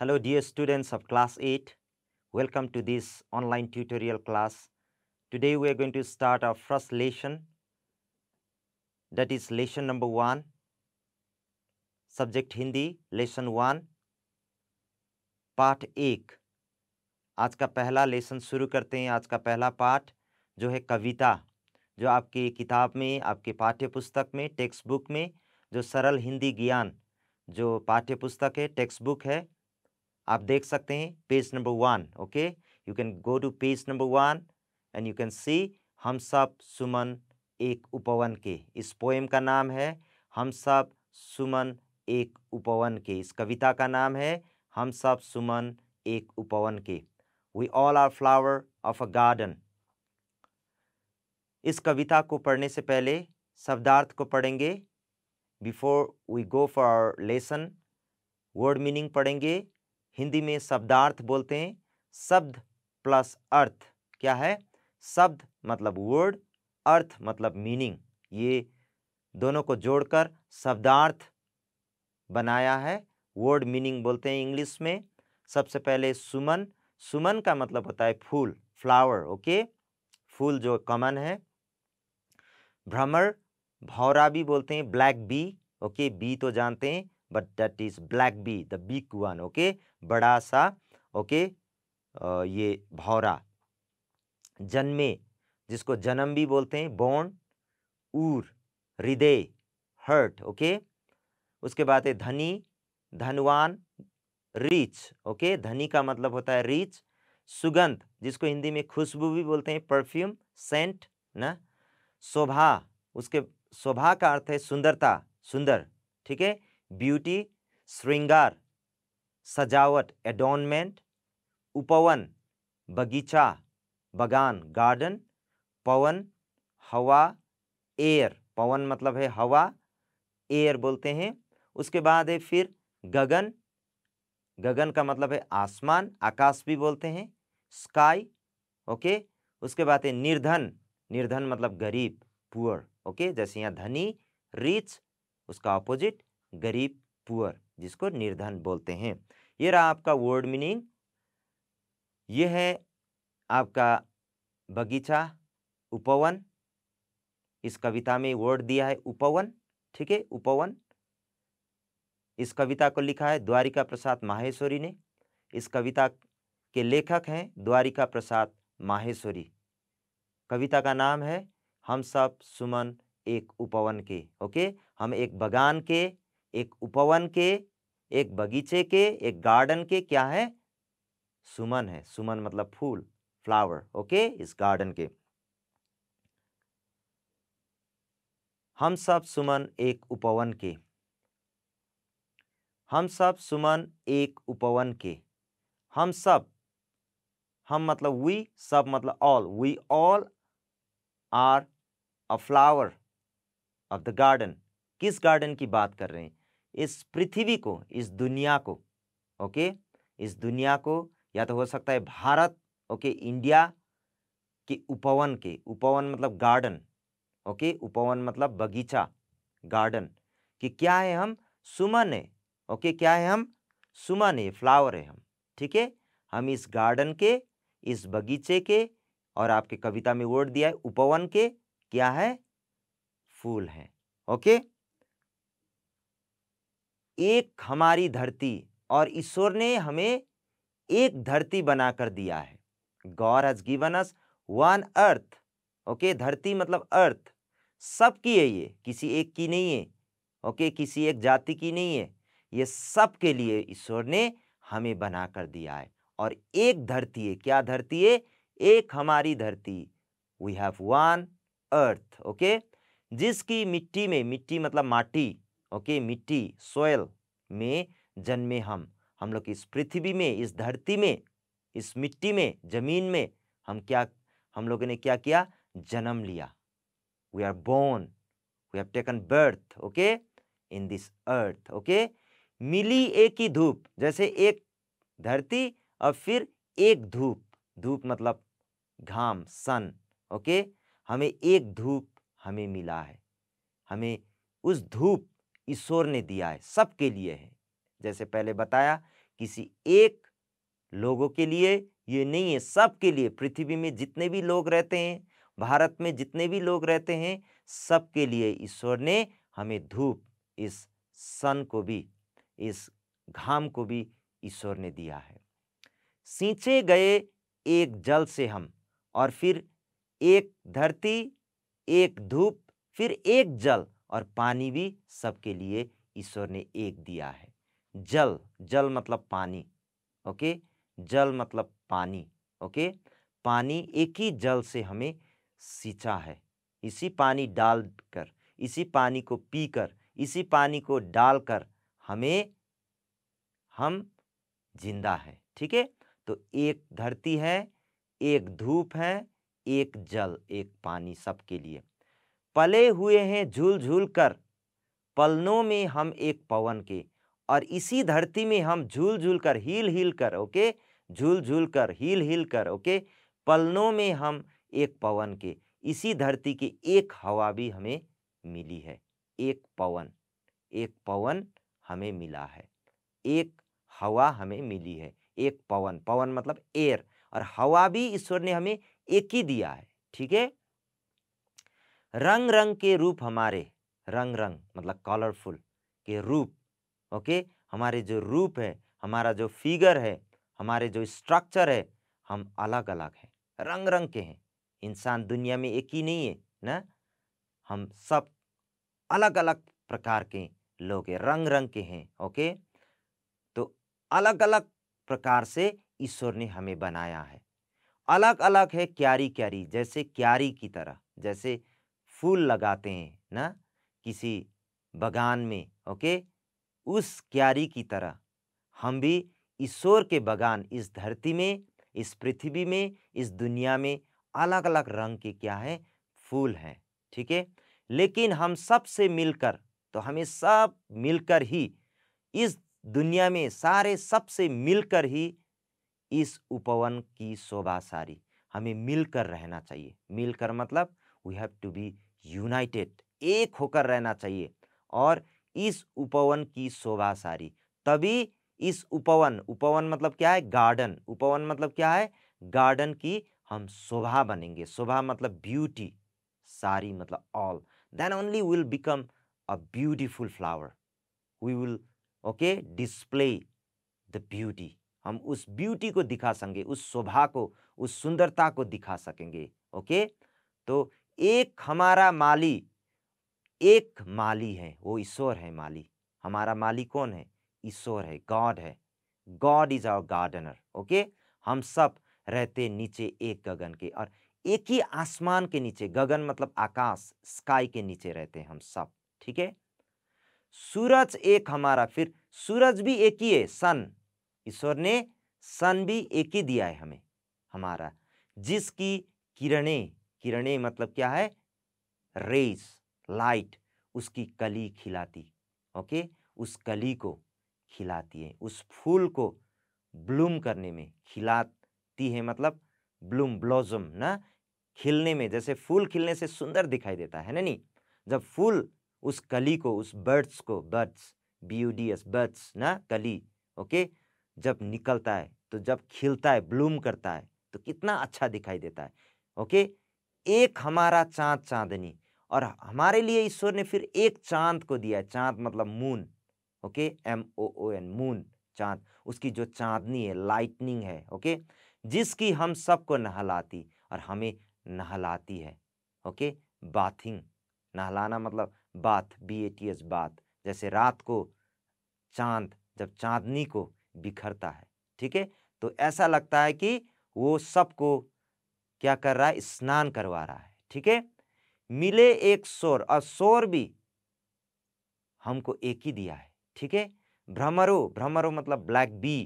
Hello dear students of class 8. Welcome to this online tutorial class. Today we are going to start our first lesson that is lesson number 1 subject Hindi lesson 1 Part 1 आज का पहला lesson शुरू करते हैं आज का पहला पाठ जो है कविता जो आपके किताब में आपके पाठ्य पुस्तक में टेक्स्ट बुक में जो सरल हिंदी ज्ञान जो पाठ्य पुस्तक है टेक्स्ट बुक है आप देख सकते हैं page number one okay you can go to page number one and you can see हम सब सुमन एक उपवन के इस पोएम का नाम है हम सब सुमन एक उपवन के इस कविता का नाम है हम सब सुमन एक उपवन के we all are flower of a garden इस कविता को पढ़ने से पहले शब्दार्थ को पढ़ेंगे before we go for lesson word meaning पढ़ेंगे हिंदी में शब्दार्थ बोलते हैं शब्द प्लस अर्थ क्या है शब्द मतलब वर्ड अर्थ मतलब मीनिंग ये दोनों को जोड़कर शब्दार्थ बनाया है वर्ड मीनिंग बोलते हैं इंग्लिश में सबसे पहले सुमन सुमन का मतलब होता है फूल फ्लावर ओके फूल जो कॉमन है भ्रमर भौरा भी बोलते हैं ब्लैक बी ओके बी तो जानते हैं but that is black B the big one okay बड़ा सा ओके ये भौरा जन्मे जिसको जन्म भी बोलते हैं बोन ऊर हृदय हर्ट ओके उसके बाद है धनी धनवान रिच ओके धनी का मतलब होता है रिच सुगंध जिसको हिंदी में खुशबू भी बोलते हैं परफ्यूम सेंट ना शोभा उसके शोभा का अर्थ है सुंदरता सुंदर ठीक है ब्यूटी श्रृंगार सजावट एडोनमेंट उपवन बगीचा बगान गार्डन पवन हवा एयर पवन मतलब है हवा एयर बोलते हैं उसके बाद है फिर गगन गगन का मतलब है आसमान आकाश भी बोलते हैं स्काई ओके उसके बाद है निर्धन निर्धन मतलब गरीब पुअर ओके जैसे यहाँ धनी रिच उसका ऑपोजिट गरीब पुअर जिसको निर्धन बोलते हैं ये रहा आपका वर्ड मीनिंग ये है आपका बगीचा उपवन इस कविता में वर्ड दिया है उपवन ठीक है उपवन इस कविता को लिखा है द्वारिका प्रसाद माहेश्वरी ने इस कविता के लेखक हैं द्वारिका प्रसाद माहेश्वरी कविता का नाम है हम सब सुमन एक उपवन के ओके हम एक बगान के एक उपवन के एक बगीचे के एक गार्डन के क्या है सुमन है सुमन मतलब फूल फ्लावर ओके इस गार्डन के हम सब सुमन एक उपवन के हम सब सुमन एक उपवन के हम सब हम मतलब वी सब मतलब all we all are a flower of the garden किस गार्डन की बात कर रहे हैं इस पृथ्वी को इस दुनिया को ओके इस दुनिया को या तो हो सकता है भारत ओके इंडिया के उपवन के उपवन मतलब गार्डन ओके उपवन मतलब बगीचा गार्डन कि क्या है हम सुमन है ओके क्या है हम सुमन है फ्लावर है हम ठीक है हम इस गार्डन के इस बगीचे के और आपके कविता में वर्ड दिया है उपवन के क्या है फूल हैं ओके एक हमारी धरती और ईश्वर ने हमें एक धरती बनाकर दिया है God has given us one earth okay धरती मतलब अर्थ सबकी है ये किसी एक की नहीं है ओके okay, किसी एक जाति की नहीं है ये सब के लिए ईश्वर ने हमें बना कर दिया है और एक धरती है क्या धरती है एक हमारी धरती we have one earth okay जिसकी मिट्टी में मिट्टी मतलब माटी ओके मिट्टी सोयल में जन्मे हम हम लोग इस पृथ्वी में इस धरती में इस मिट्टी में जमीन में हम क्या हम लोगों ने क्या किया जन्म लिया we are born we have taken birth okay in this earth okay मिली एक ही धूप जैसे एक धरती और फिर एक धूप धूप मतलब घाम सन ओके हमें एक धूप हमें मिला है हमें उस धूप ईश्वर ने दिया है सबके लिए है जैसे पहले बताया किसी एक लोगों के लिए ये नहीं है सबके लिए पृथ्वी में जितने भी लोग रहते हैं भारत में जितने भी लोग रहते हैं सबके लिए ईश्वर ने हमें धूप इस सन को भी इस घाम को भी ईश्वर ने दिया है सींचे गए एक जल से हम और फिर एक धरती एक धूप फिर एक जल और पानी भी सबके लिए ईश्वर ने एक दिया है जल जल मतलब पानी ओके जल मतलब पानी ओके पानी एक ही जल से हमें सींचा है इसी पानी डाल कर इसी पानी को पीकर इसी पानी को डालकर हमें हम जिंदा है ठीक है तो एक धरती है एक धूप है एक जल एक पानी सबके लिए पले हुए हैं झूल झूल कर पलनों में हम एक पवन के और इसी धरती में हम झूल झूल कर हिल हिल कर ओके झूल झूल कर हिल हिल कर ओके पलनों में हम एक पवन के इसी धरती की एक हवा भी हमें मिली है एक पवन एक पवन हमें मिला है एक हवा हमें मिली है एक पवन पवन मतलब एयर और हवा भी ईश्वर ने हमें एक ही दिया है ठीक है रंग रंग के रूप हमारे रंग रंग मतलब कलरफुल के रूप ओके हमारे जो रूप है हमारा जो फिगर है हमारे जो स्ट्रक्चर है हम अलग अलग हैं रंग रंग के हैं इंसान दुनिया में एक ही नहीं है ना हम सब अलग अलग प्रकार के लोग हैं रंग रंग के हैं ओके तो अलग अलग प्रकार से ईश्वर ने हमें बनाया है अलग अलग है क्यारी क्यारी जैसे क्यारी की तरह जैसे फूल लगाते हैं ना किसी बगान में ओके उस क्यारी की तरह हम भी ईश्वर के बगान इस धरती में इस पृथ्वी में इस दुनिया में अलग अलग रंग के क्या है फूल हैं ठीक है लेकिन हम सब से मिलकर तो हमें सब मिलकर ही इस दुनिया में सारे सब से मिलकर ही इस उपवन की शोभा सारी हमें मिलकर रहना चाहिए मिलकर मतलब we have to be united एक होकर रहना चाहिए और इस उपवन की शोभा सारी तभी इस उपवन उपवन मतलब क्या है गार्डन उपवन मतलब क्या है गार्डन की हम शोभा बनेंगे शोभा मतलब ब्यूटी सारी मतलब all then only will become a beautiful flower we will okay display the beauty हम उस ब्यूटी को दिखा सकेंगे उस शोभा को उस सुंदरता को दिखा सकेंगे ओके okay? तो एक हमारा माली एक माली है वो ईश्वर है माली हमारा माली कौन है ईश्वर है गॉड है God is our gardener okay हम सब रहते नीचे एक गगन के और एक ही आसमान के नीचे गगन मतलब आकाश स्काई के नीचे रहते हैं हम सब ठीक है सूरज एक हमारा फिर सूरज भी एक ही है सन ईश्वर ने सन भी एक ही दिया है हमें हमारा जिसकी किरणें किरणें मतलब क्या है रेस लाइट उसकी कली खिलाती ओके उस कली को खिलाती है उस फूल को ब्लूम करने में खिलाती है मतलब ब्लूम ब्लॉजम ना खिलने में जैसे फूल खिलने से सुंदर दिखाई देता है ना नहीं जब फूल उस कली को उस बर्ड्स को birds B U D S birds ना कली ओके जब निकलता है तो जब खिलता है ब्लूम करता है तो कितना अच्छा दिखाई देता है ओके एक हमारा चांद चांदनी और हमारे लिए ईश्वर ने फिर एक चांद को दिया है चांद मतलब moon okay M O O N moon चांद उसकी जो चांदनी है लाइटनिंग है ओके जिसकी हम सबको नहलाती और हमें नहलाती है ओके बाथिंग नहलाना मतलब bath B A T S bath जैसे रात को चांद जब चांदनी को बिखरता है ठीक है तो ऐसा लगता है कि वो सबको क्या कर रहा है स्नान करवा रहा है ठीक है मिले एक सोर और सोर भी हमको एक ही दिया है ठीक है भ्रमरो भ्रमरो मतलब ब्लैक बी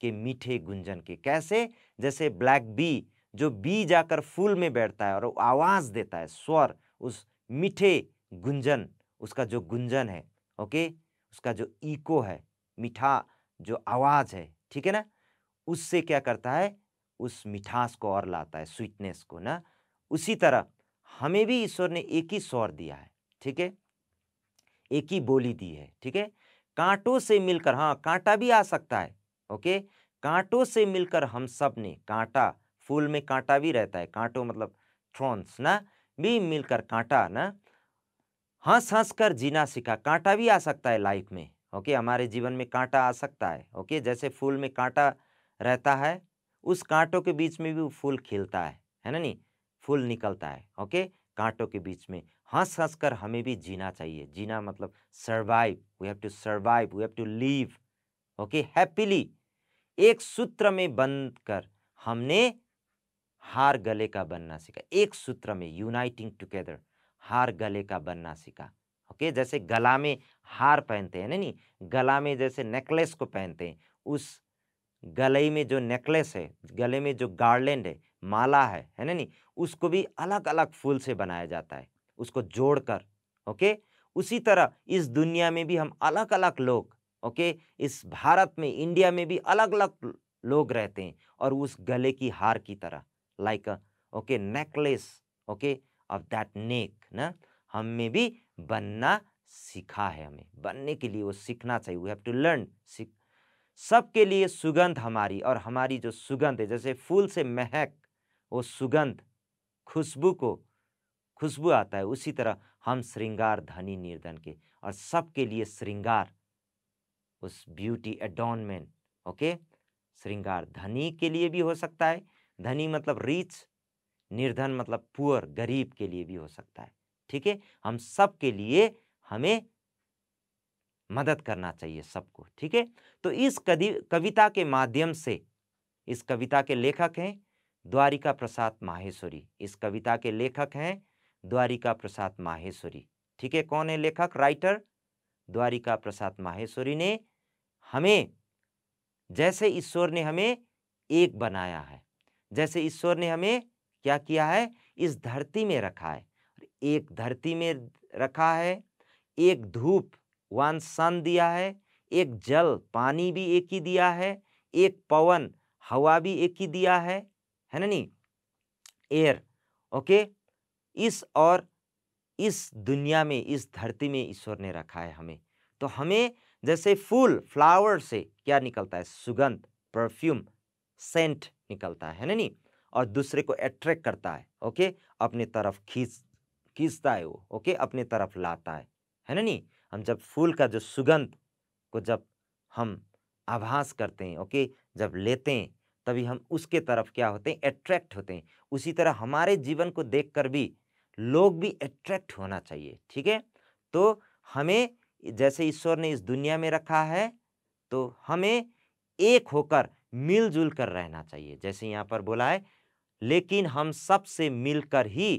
के मीठे गुंजन के कैसे जैसे ब्लैक बी जो बी जाकर फूल में बैठता है और आवाज देता है स्वर उस मीठे गुंजन उसका जो गुंजन है ओके उसका जो इको है मीठा जो आवाज है ठीक है ना उससे क्या करता है उस मिठास को और लाता है स्वीटनेस को ना उसी तरह हमें भी ईश्वर ने एक ही स्वर दिया है ठीक है एक ही बोली दी है ठीक है कांटों से मिलकर हाँ कांटा भी आ सकता है ओके कांटों से मिलकर हम सब ने कांटा फूल में कांटा भी रहता है कांटों मतलब थ्रोन्स ना भी मिलकर कांटा ना हंस हंस कर जीना सीखा कांटा भी आ सकता है लाइफ में ओके हमारे जीवन में कांटा आ सकता है ओके जैसे फूल में कांटा रहता है उस कांटों के बीच में भी फूल खिलता है है ना नहीं फूल निकलता है ओके कांटों के बीच में हंस हंस कर हमें भी जीना चाहिए जीना मतलब survive we have to survive we have to live okay happily एक सूत्र में बंद कर हमने हार गले का बनना सीखा एक सूत्र में यूनाइटिंग टुगेदर हार गले का बनना सीखा ओके जैसे गला में हार पहनते हैं ना नहीं गला में जैसे नेकलेस को पहनते हैं उस गले में जो नेकलेस है गले में जो गार्लैंड है माला है है ना नहीं उसको भी अलग अलग फूल से बनाया जाता है उसको जोड़कर ओके उसी तरह इस दुनिया में भी हम अलग अलग लोग ओके इस भारत में इंडिया में भी अलग अलग लोग रहते हैं और उस गले की हार की तरह like okay necklace okay of that neck ना हम में भी बनना सीखा है हमें बनने के लिए वो सीखना चाहिए वी हैव टू लर्न सीख सबके लिए सुगंध हमारी और हमारी जो सुगंध है जैसे फूल से महक वो सुगंध खुशबू को खुशबू आता है उसी तरह हम श्रृंगार धनी निर्धन के और सबके लिए श्रृंगार उस ब्यूटी एडोनमेंट ओके श्रृंगार धनी के लिए भी हो सकता है धनी मतलब रिच निर्धन मतलब पुअर गरीब के लिए भी हो सकता है ठीक है हम सब के लिए हमें मदद करना चाहिए सबको ठीक है तो इस कदि कविता के माध्यम से इस कविता के लेखक हैं द्वारिका प्रसाद माहेश्वरी इस कविता के लेखक हैं द्वारिका प्रसाद माहेश्वरी ठीक है कौन है लेखक राइटर द्वारिका प्रसाद माहेश्वरी ने हमें जैसे ईश्वर ने हमें एक बनाया है जैसे ईश्वर ने हमें क्या किया है इस धरती में रखा है एक धरती में रखा है एक धूप वन सन दिया है एक जल पानी भी एक ही दिया है एक पवन हवा भी एक ही दिया है है ना नहीं एयर ओके इस और इस दुनिया में इस धरती में ईश्वर ने रखा है हमें तो हमें जैसे फूल फ्लावर से क्या निकलता है सुगंध परफ्यूम सेंट निकलता है ना नहीं और दूसरे को अट्रैक्ट करता है ओके अपने तरफ खींच खींचता है वो ओके अपने तरफ लाता है है ना नहीं हम जब फूल का जो सुगंध को जब हम आभास करते हैं ओके जब लेते हैं तभी हम उसके तरफ क्या होते हैं अट्रैक्ट होते हैं उसी तरह हमारे जीवन को देखकर भी लोग भी अट्रैक्ट होना चाहिए ठीक है तो हमें जैसे ईश्वर ने इस दुनिया में रखा है तो हमें एक होकर मिलजुल कर रहना चाहिए जैसे यहाँ पर बोला है लेकिन हम सब से मिलकर ही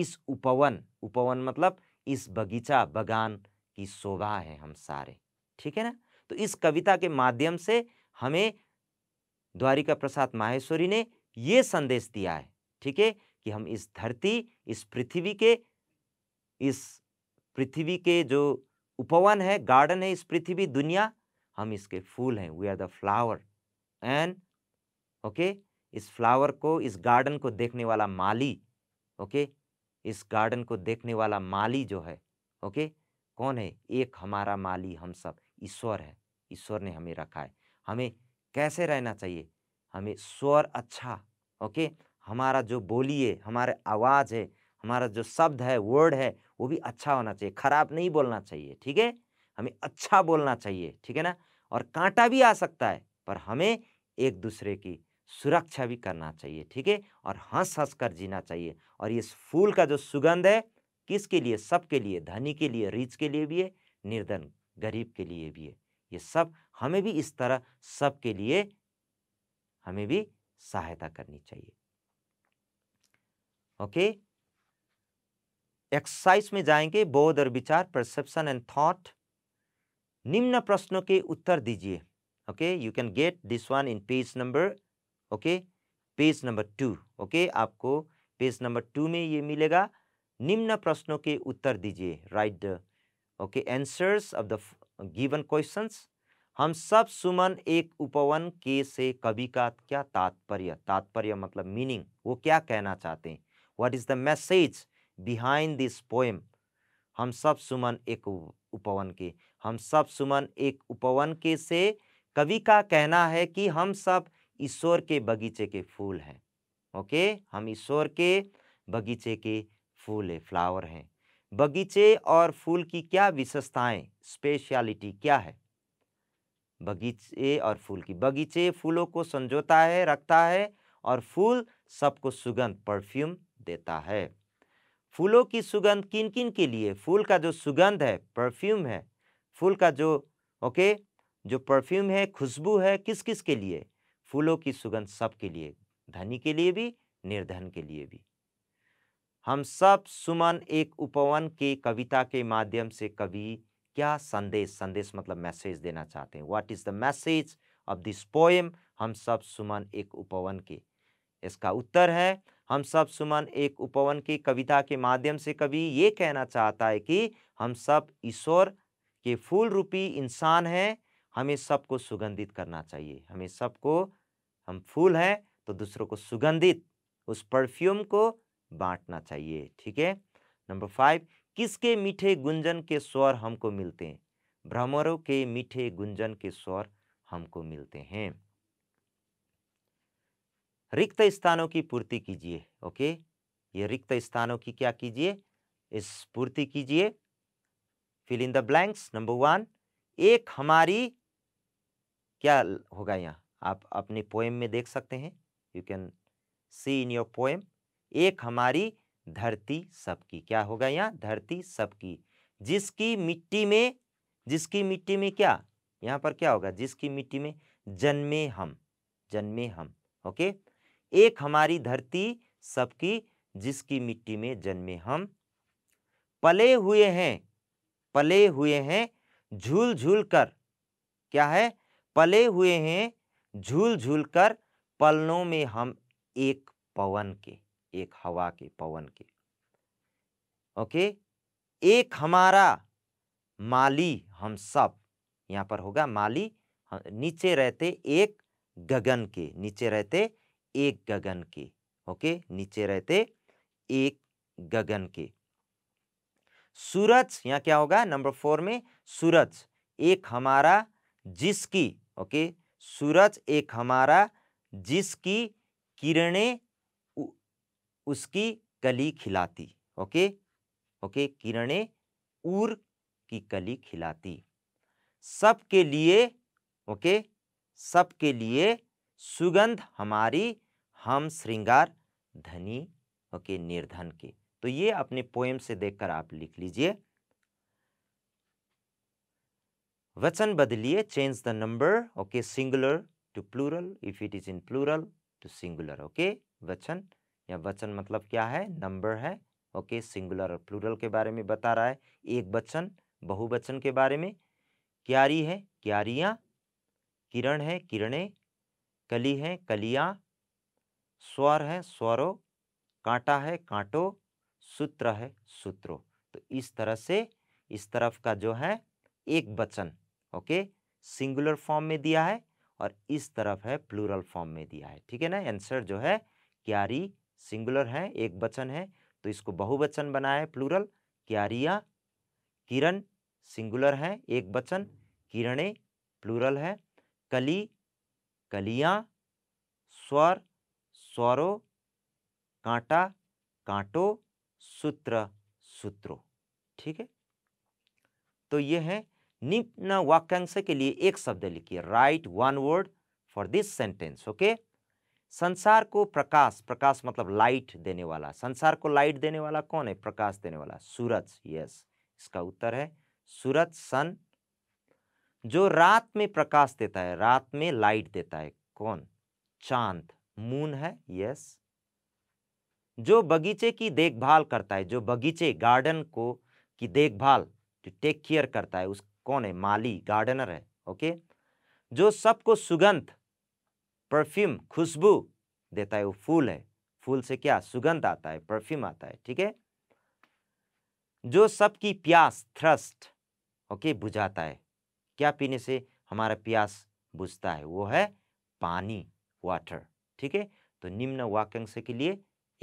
इस उपवन उपवन मतलब इस बगीचा बगान की शोभा है हम सारे ठीक है ना तो इस कविता के माध्यम से हमें द्वारिका प्रसाद माहेश्वरी ने यह संदेश दिया है ठीक है कि हम इस धरती इस पृथ्वी के इस पृथ्वी के जो उपवन है गार्डन है इस पृथ्वी दुनिया हम इसके फूल हैं we are the flower and okay इस फ्लावर को इस गार्डन को देखने वाला माली ओके okay? इस गार्डन को देखने वाला माली जो है ओके okay? कौन है एक हमारा माली हम सब ईश्वर है ईश्वर ने हमें रखा है हमें कैसे रहना चाहिए हमें स्वर अच्छा ओके हमारा जो बोली है हमारे आवाज़ है हमारा जो शब्द है वर्ड है वो भी अच्छा होना चाहिए खराब नहीं बोलना चाहिए ठीक है हमें अच्छा बोलना चाहिए ठीक है ना और कांटा भी आ सकता है पर हमें एक दूसरे की सुरक्षा भी करना चाहिए ठीक है और हंस हंस कर जीना चाहिए और इस फूल का जो सुगंध है किसके लिए सबके लिए धनी के लिए रिच के लिए भी है निर्धन गरीब के लिए भी है ये सब हमें भी इस तरह सबके लिए हमें भी सहायता करनी चाहिए ओके एक्सरसाइज में जाएंगे बोध और विचार परसेप्शन एंड थॉट निम्न प्रश्नों के उत्तर दीजिए okay you can get this one in page number okay page number two okay आपको पेज नंबर टू में ये मिलेगा निम्न प्रश्नों के उत्तर दीजिए write the okay answers of the given questions हम सब सुमन एक उपवन के से कवि का क्या तात्पर्य तात्पर्य मतलब मीनिंग वो क्या कहना चाहते हैं what is the message behind this poem हम सब सुमन एक उपवन के हम सब सुमन एक उपवन के से कवि का कहना है कि हम सब ईश्वर के बगीचे के फूल हैं ओके हम ईश्वर के बगीचे के फूल है फ्लावर हैं बगीचे और फूल की क्या विशेषताएं स्पेशलिटी क्या है बगीचे और फूल की बगीचे फूलों को संजोता है रखता है और फूल सबको सुगंध परफ्यूम देता है फूलों की सुगंध किन किन के लिए फूल का जो सुगंध है परफ्यूम है फूल का जो ओके जो परफ्यूम है खुशबू है किस किस के लिए फूलों की सुगंध सबके लिए धनी के लिए भी निर्धन के लिए भी हम सब सुमन एक उपवन के कविता के माध्यम से कवि क्या संदेश संदेश मतलब मैसेज देना चाहते हैं what is the message of this poem हम सब सुमन एक उपवन के इसका उत्तर है हम सब सुमन एक उपवन की कविता के माध्यम से कवि ये कहना चाहता है कि हम सब ईश्वर के फूल रूपी इंसान हैं हमें सबको सुगंधित करना चाहिए हमें सबको हम फूल हैं तो दूसरों को सुगंधित उस परफ्यूम को बांटना चाहिए ठीक है नंबर फाइव किसके मीठे गुंजन के स्वर हमको मिलते हैं भ्रमरों के मीठे गुंजन के स्वर हमको मिलते हैं रिक्त स्थानों की पूर्ति कीजिए ओके ये रिक्त स्थानों की क्या कीजिए इस पूर्ति कीजिए fill in the blanks number one एक हमारी क्या होगा यहाँ आप अपने पोएम में देख सकते हैं you can see in your poem एक हमारी धरती सबकी क्या होगा यहाँ धरती सबकी जिसकी मिट्टी में जिसकी मिट्टी में क्या यहाँ पर क्या होगा जिसकी मिट्टी में जन्मे हम जन्मे हम ओके एक हमारी धरती सबकी जिसकी मिट्टी में जन्मे हम पले हुए हैं पले हुए हैं झूल झूल कर क्या है पले हुए हैं झूल झूल कर पलनों में हम एक पवन के एक हवा के पवन के ओके एक हमारा माली हम सब यहाँ पर होगा माली नीचे रहते एक गगन के नीचे रहते एक गगन के ओके नीचे रहते एक गगन के सूरज यहाँ क्या होगा नंबर फोर में सूरज एक हमारा जिसकी ओके सूरज एक हमारा जिसकी किरणें उसकी कली खिलाती ओके ओके किरणें ऊर की कली खिलाती सबके लिए ओके सबके लिए सुगंध हमारी हम श्रृंगार धनी ओके निर्धन के तो ये अपने पोएम से देखकर आप लिख लीजिए वचन बदलिए change the number okay singular to plural if it is in plural to singular okay वचन या वचन मतलब क्या है नंबर है ओके सिंगुलर और प्लूरल के बारे में बता रहा है एक वचन बहुवचन के बारे में क्यारी है क्यारियाँ किरण है किरणें कली है कलियाँ स्वर है स्वरों कांटा है कांटो सूत्र है सूत्रों तो इस तरह से इस तरफ का जो है एक वचन ओके सिंगुलर फॉर्म में दिया है और इस तरफ है प्लूरल फॉर्म में दिया है ठीक है ना आंसर जो है क्यारी सिंगुलर है एक वचन है तो इसको बहुवचन बनाया प्लूरल क्यारिया किरण सिंगुलर है एक वचन किरणे प्लूरल है कली कलियां स्वर स्वरो कांटा कांटो सूत्र सूत्रो ठीक है तो ये है निम्न वाक्यांश के लिए एक शब्द लिखिए write one word for this sentence okay संसार को प्रकाश प्रकाश मतलब लाइट देने वाला संसार को लाइट देने वाला कौन है प्रकाश देने वाला सूरज यस इसका उत्तर है सूरज सन जो रात में प्रकाश देता है रात में लाइट देता है कौन चांद मून है यस जो बगीचे की देखभाल करता है जो बगीचे गार्डन को की देखभाल जो टेक केयर करता है उस कौन है माली गार्डनर है ओके जो सबको सुगंध परफ्यूम खुशबू देता है वो फूल है फूल से क्या सुगंध आता है परफ्यूम आता है ठीक है जो सबकी प्यास थ्रस्ट ओके बुझाता है क्या पीने से हमारा प्यास बुझता है वो है पानी वाटर ठीक है तो निम्न वाक्यांश के लिए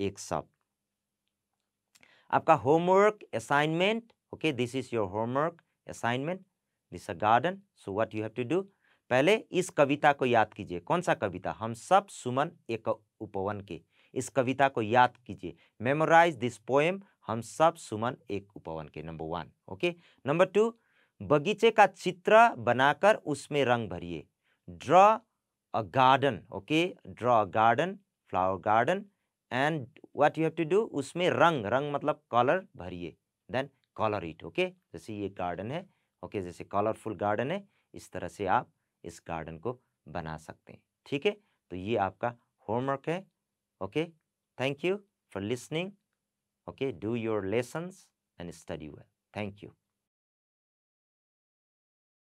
एक शब्द आपका homework assignment okay this is your homework assignment this a garden so what you have to do पहले इस कविता को याद कीजिए कौन सा कविता हम सब सुमन एक उपवन के इस कविता को याद कीजिए मेमोराइज दिस पोएम हम सब सुमन एक उपवन के number one okay number two बगीचे का चित्र बनाकर उसमें रंग भरिए draw a garden okay draw a garden flower garden and what you have to do उसमें रंग रंग मतलब कलर भरिए देन कलर इट ओके जैसे ये गार्डन है ओके okay? जैसे कलरफुल गार्डन है इस तरह से आप इस गार्डन को बना सकते हैं ठीक है तो ये आपका होमवर्क है okay thank you for listening okay do your lessons and study well thank you